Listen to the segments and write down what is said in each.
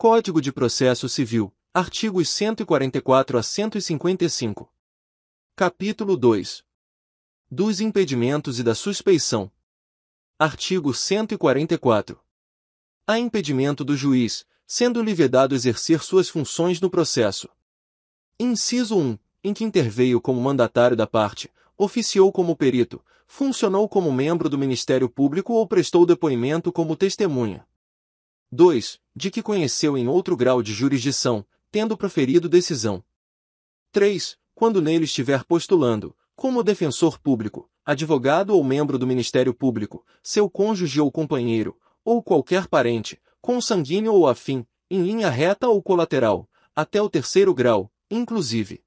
Código de Processo Civil, artigos 144 a 155. Capítulo 2. Dos impedimentos e da suspeição. Artigo 144. Há impedimento do juiz, sendo-lhe vedado exercer suas funções no processo. Inciso 1. Em que interveio como mandatário da parte, oficiou como perito, funcionou como membro do Ministério Público ou prestou depoimento como testemunha. 2. De que conheceu em outro grau de jurisdição, tendo proferido decisão. 3. Quando nele estiver postulando, como defensor público, advogado ou membro do Ministério Público, seu cônjuge ou companheiro, ou qualquer parente, consanguíneo ou afim, em linha reta ou colateral, até o terceiro grau, inclusive.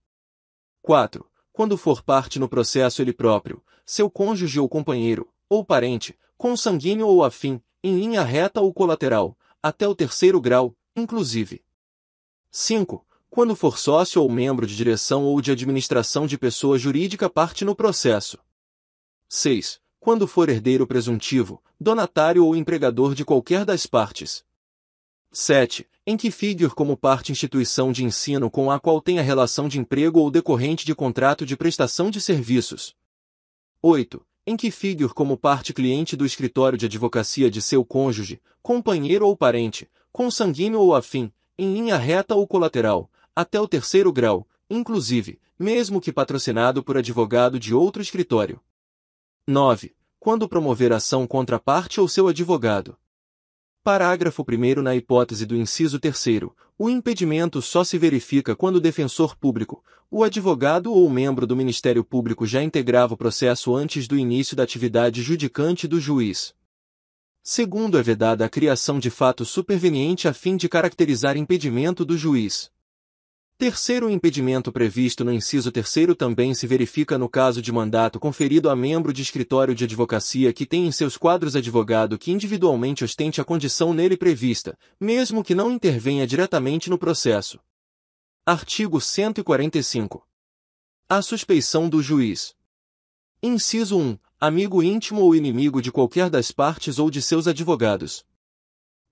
4. Quando for parte no processo ele próprio, seu cônjuge ou companheiro, ou parente, consanguíneo ou afim, em linha reta ou colateral, até o terceiro grau, inclusive. 5. Quando for sócio ou membro de direção ou de administração de pessoa jurídica parte no processo. 6. Quando for herdeiro presuntivo, donatário ou empregador de qualquer das partes. 7. Em que figure como parte instituição de ensino com a qual tenha relação de emprego ou decorrente de contrato de prestação de serviços. 8 em que figure como parte cliente do escritório de advocacia de seu cônjuge, companheiro ou parente, consanguíneo ou afim, em linha reta ou colateral, até o terceiro grau, inclusive, mesmo que patrocinado por advogado de outro escritório. 9. Quando promover ação contra a parte ou seu advogado, Parágrafo 1 Na hipótese do inciso 3 o impedimento só se verifica quando o defensor público, o advogado ou o membro do Ministério Público já integrava o processo antes do início da atividade judicante do juiz. Segundo é vedada a criação de fato superveniente a fim de caracterizar impedimento do juiz. Terceiro impedimento previsto no inciso terceiro também se verifica no caso de mandato conferido a membro de escritório de advocacia que tem em seus quadros advogado que individualmente ostente a condição nele prevista, mesmo que não intervenha diretamente no processo. Artigo 145. A suspeição do juiz. Inciso 1. Amigo íntimo ou inimigo de qualquer das partes ou de seus advogados.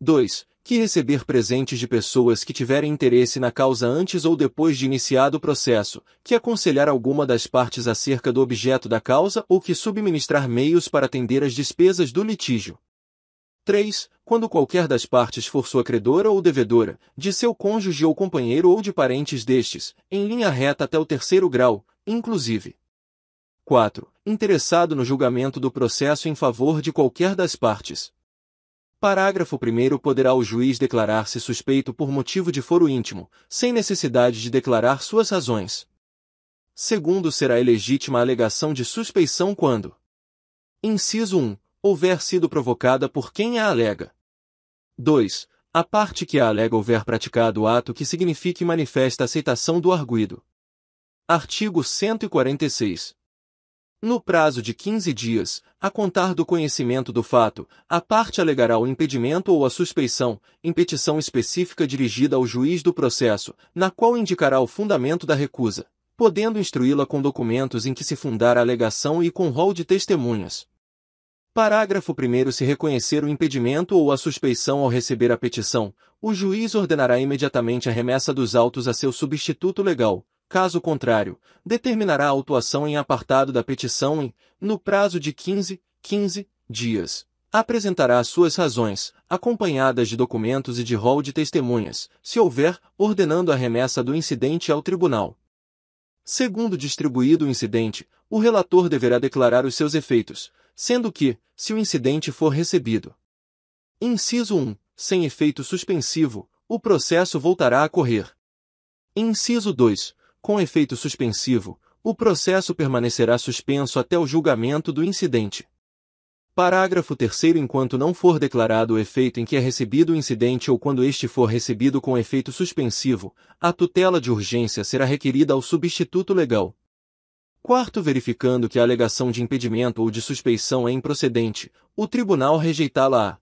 2 que receber presentes de pessoas que tiverem interesse na causa antes ou depois de iniciado o processo, que aconselhar alguma das partes acerca do objeto da causa ou que subministrar meios para atender as despesas do litígio. 3. Quando qualquer das partes for sua credora ou devedora, de seu cônjuge ou companheiro ou de parentes destes, em linha reta até o terceiro grau, inclusive. 4. Interessado no julgamento do processo em favor de qualquer das partes. Parágrafo 1 Poderá o juiz declarar-se suspeito por motivo de foro íntimo, sem necessidade de declarar suas razões. Segundo será ilegítima a alegação de suspeição quando Inciso 1. Houver sido provocada por quem a alega. 2. A parte que a alega houver praticado o ato que signifique e manifesta aceitação do arguido. Artigo 146. No prazo de 15 dias, a contar do conhecimento do fato, a parte alegará o impedimento ou a suspeição, em petição específica dirigida ao juiz do processo, na qual indicará o fundamento da recusa, podendo instruí-la com documentos em que se fundar a alegação e com rol de testemunhas. Parágrafo 1 Se reconhecer o impedimento ou a suspeição ao receber a petição, o juiz ordenará imediatamente a remessa dos autos a seu substituto legal, Caso contrário, determinará a autuação em apartado da petição e, no prazo de 15, 15 dias, apresentará suas razões, acompanhadas de documentos e de rol de testemunhas, se houver, ordenando a remessa do incidente ao tribunal. Segundo distribuído o incidente, o relator deverá declarar os seus efeitos, sendo que, se o incidente for recebido. Inciso 1. Sem efeito suspensivo, o processo voltará a correr. Inciso 2 com efeito suspensivo, o processo permanecerá suspenso até o julgamento do incidente. Parágrafo 3 Enquanto não for declarado o efeito em que é recebido o incidente ou quando este for recebido com efeito suspensivo, a tutela de urgência será requerida ao substituto legal. Quarto, verificando que a alegação de impedimento ou de suspeição é improcedente, o tribunal rejeitá-la.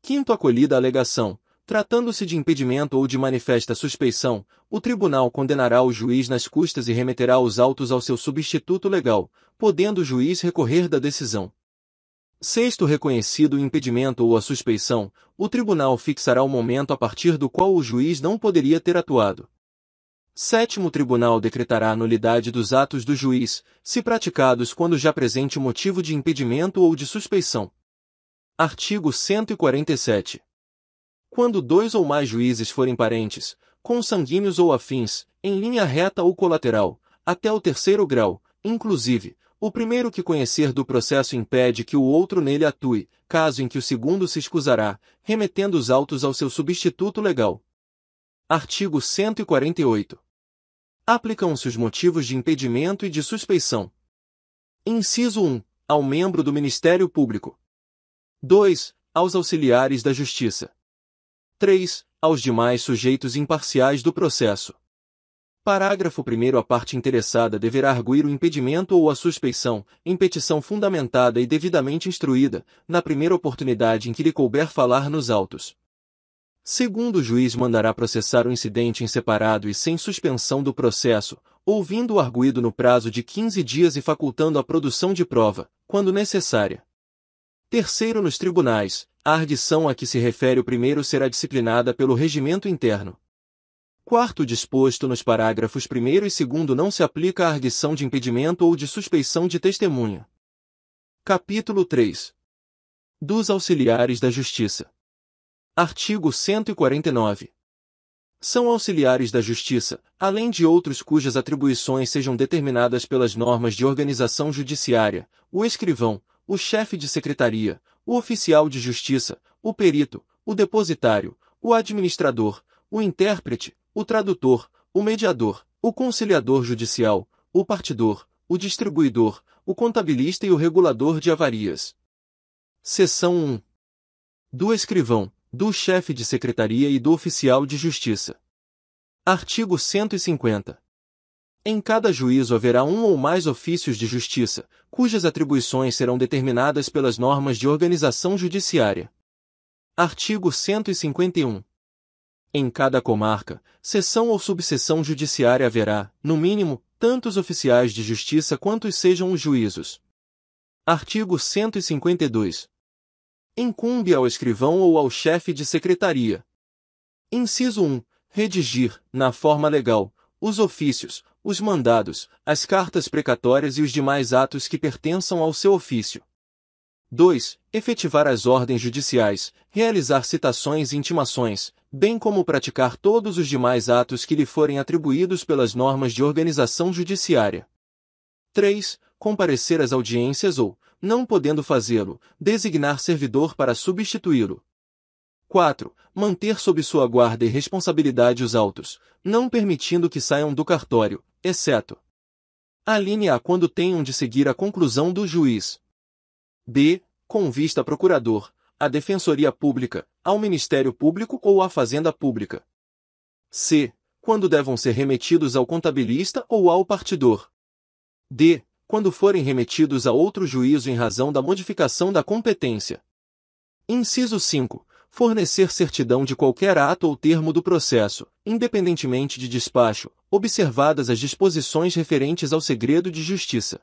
Quinto, acolhida a alegação, Tratando-se de impedimento ou de manifesta suspeição, o tribunal condenará o juiz nas custas e remeterá os autos ao seu substituto legal, podendo o juiz recorrer da decisão. Sexto reconhecido o impedimento ou a suspeição, o tribunal fixará o momento a partir do qual o juiz não poderia ter atuado. Sétimo tribunal decretará a nulidade dos atos do juiz, se praticados quando já presente o motivo de impedimento ou de suspeição. Artigo 147 quando dois ou mais juízes forem parentes, consanguíneos ou afins, em linha reta ou colateral, até o terceiro grau, inclusive, o primeiro que conhecer do processo impede que o outro nele atue, caso em que o segundo se escusará, remetendo os autos ao seu substituto legal. Artigo 148. Aplicam-se os motivos de impedimento e de suspeição. Inciso 1. Ao membro do Ministério Público. 2. Aos auxiliares da Justiça. 3. Aos demais sujeitos imparciais do processo. Parágrafo 1 A parte interessada deverá arguir o impedimento ou a suspeição, em petição fundamentada e devidamente instruída, na primeira oportunidade em que lhe couber falar nos autos. Segundo o juiz mandará processar o incidente em separado e sem suspensão do processo, ouvindo o arguído no prazo de 15 dias e facultando a produção de prova, quando necessária. Terceiro, nos tribunais, a ardição a que se refere o primeiro será disciplinada pelo regimento interno. Quarto disposto nos parágrafos 1 e 2 não se aplica à arguição de impedimento ou de suspeição de testemunha. Capítulo 3 Dos auxiliares da Justiça Artigo 149 São auxiliares da Justiça, além de outros cujas atribuições sejam determinadas pelas normas de organização judiciária, o escrivão, o chefe de secretaria, o oficial de justiça, o perito, o depositário, o administrador, o intérprete, o tradutor, o mediador, o conciliador judicial, o partidor, o distribuidor, o contabilista e o regulador de avarias. Seção 1. Do escrivão, do chefe de secretaria e do oficial de justiça. Artigo 150. Em cada juízo haverá um ou mais ofícios de justiça, cujas atribuições serão determinadas pelas normas de organização judiciária. Artigo 151. Em cada comarca, seção ou subseção judiciária haverá, no mínimo, tantos oficiais de justiça quantos sejam os juízos. Artigo 152. Incumbe ao escrivão ou ao chefe de secretaria. Inciso 1. Redigir, na forma legal, os ofícios, os mandados, as cartas precatórias e os demais atos que pertençam ao seu ofício. 2. Efetivar as ordens judiciais, realizar citações e intimações, bem como praticar todos os demais atos que lhe forem atribuídos pelas normas de organização judiciária. 3. Comparecer às audiências ou, não podendo fazê-lo, designar servidor para substituí-lo. 4. Manter sob sua guarda e responsabilidade os autos, não permitindo que saiam do cartório, exceto a linha A quando tenham de seguir a conclusão do juiz. b, Com vista a procurador, à Defensoria Pública, ao Ministério Público ou à Fazenda Pública. C. Quando devam ser remetidos ao contabilista ou ao partidor. D. Quando forem remetidos a outro juízo em razão da modificação da competência. Inciso 5 fornecer certidão de qualquer ato ou termo do processo, independentemente de despacho, observadas as disposições referentes ao segredo de justiça.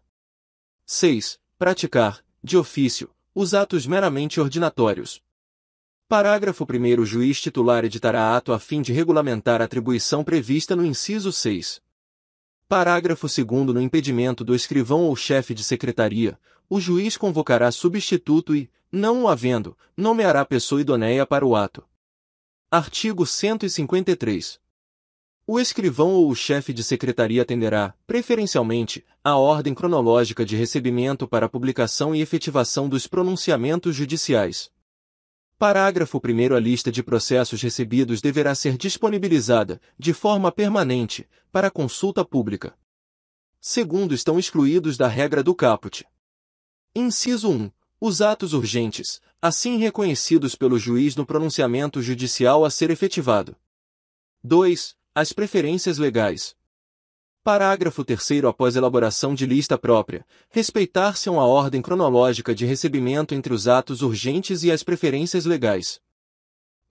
6. Praticar, de ofício, os atos meramente ordinatórios. Parágrafo 1 O juiz titular editará ato a fim de regulamentar a atribuição prevista no inciso 6. Parágrafo 2 No impedimento do escrivão ou chefe de secretaria, o juiz convocará substituto e, não o havendo, nomeará pessoa idoneia para o ato. Artigo 153. O escrivão ou o chefe de secretaria atenderá, preferencialmente, à ordem cronológica de recebimento para publicação e efetivação dos pronunciamentos judiciais. Parágrafo 1 A lista de processos recebidos deverá ser disponibilizada, de forma permanente, para consulta pública. Segundo estão excluídos da regra do caput. Inciso 1. Os atos urgentes, assim reconhecidos pelo juiz no pronunciamento judicial a ser efetivado. 2. As preferências legais. Parágrafo 3 Após elaboração de lista própria, respeitar-se uma ordem cronológica de recebimento entre os atos urgentes e as preferências legais.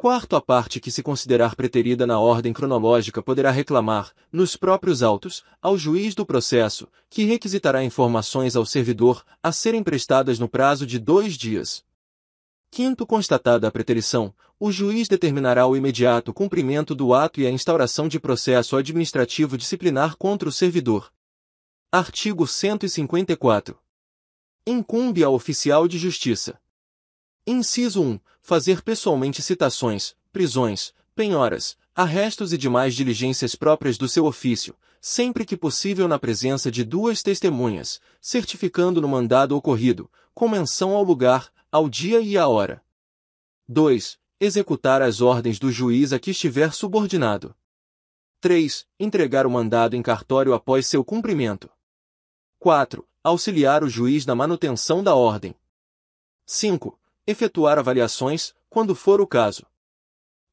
Quarto, a parte que se considerar preterida na ordem cronológica poderá reclamar, nos próprios autos, ao juiz do processo, que requisitará informações ao servidor a serem prestadas no prazo de dois dias. Quinto, constatada a preterição, o juiz determinará o imediato cumprimento do ato e a instauração de processo administrativo disciplinar contra o servidor. Artigo 154. Incumbe ao oficial de justiça Inciso 1. Fazer pessoalmente citações, prisões, penhoras, arrestos e demais diligências próprias do seu ofício, sempre que possível na presença de duas testemunhas, certificando no mandado ocorrido, com menção ao lugar, ao dia e à hora. 2. Executar as ordens do juiz a que estiver subordinado. 3. Entregar o mandado em cartório após seu cumprimento. 4. Auxiliar o juiz na manutenção da ordem. 5 efetuar avaliações, quando for o caso.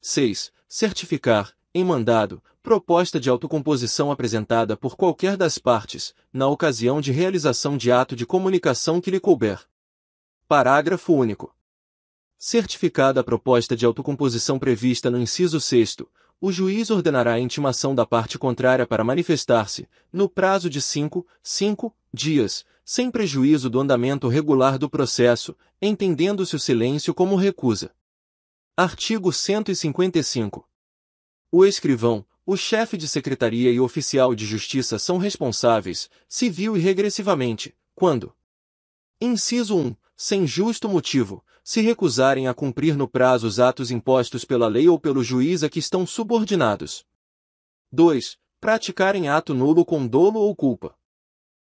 6. Certificar, em mandado, proposta de autocomposição apresentada por qualquer das partes, na ocasião de realização de ato de comunicação que lhe couber. Parágrafo único. Certificada a proposta de autocomposição prevista no inciso 6 o juiz ordenará a intimação da parte contrária para manifestar-se, no prazo de 5, 5 dias, sem prejuízo do andamento regular do processo, entendendo-se o silêncio como recusa. Artigo 155. O escrivão, o chefe de secretaria e o oficial de justiça são responsáveis, civil e regressivamente, quando: Inciso 1. Sem justo motivo, se recusarem a cumprir no prazo os atos impostos pela lei ou pelo juiz a que estão subordinados. 2. Praticarem ato nulo com dolo ou culpa.